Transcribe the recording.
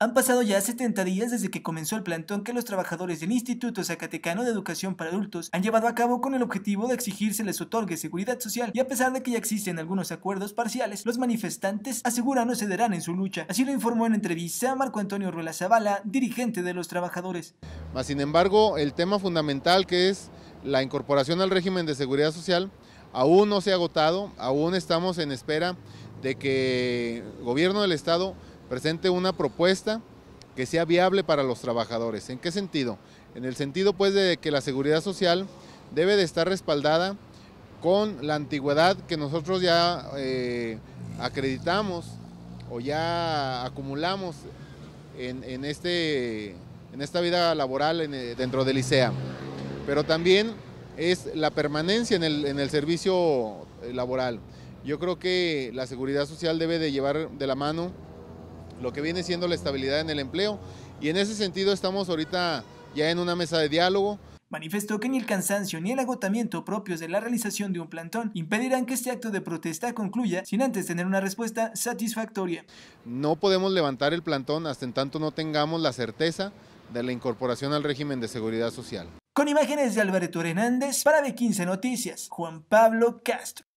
Han pasado ya 70 días desde que comenzó el plantón que los trabajadores del Instituto Zacatecano de Educación para Adultos han llevado a cabo con el objetivo de exigirse les otorgue seguridad social y a pesar de que ya existen algunos acuerdos parciales, los manifestantes aseguran no cederán en su lucha. Así lo informó en entrevista Marco Antonio Ruela Zavala, dirigente de los trabajadores. sin embargo, el tema fundamental que es la incorporación al régimen de seguridad social aún no se ha agotado, aún estamos en espera de que el gobierno del Estado presente una propuesta que sea viable para los trabajadores. ¿En qué sentido? En el sentido pues de que la seguridad social debe de estar respaldada con la antigüedad que nosotros ya eh, acreditamos o ya acumulamos en, este, en esta vida laboral eh, dentro del ICEA. Pero también es la permanencia en el, en el servicio eh, laboral. Yo creo que la seguridad social debe de llevar de la mano lo que viene siendo la estabilidad en el empleo. Y en ese sentido estamos ahorita ya en una mesa de diálogo. Manifestó que ni el cansancio ni el agotamiento propios de la realización de un plantón impedirán que este acto de protesta concluya sin antes tener una respuesta satisfactoria. No podemos levantar el plantón hasta en tanto no tengamos la certeza de la incorporación al régimen de seguridad social. Con imágenes de Alberto Hernández para B15 Noticias, Juan Pablo Castro.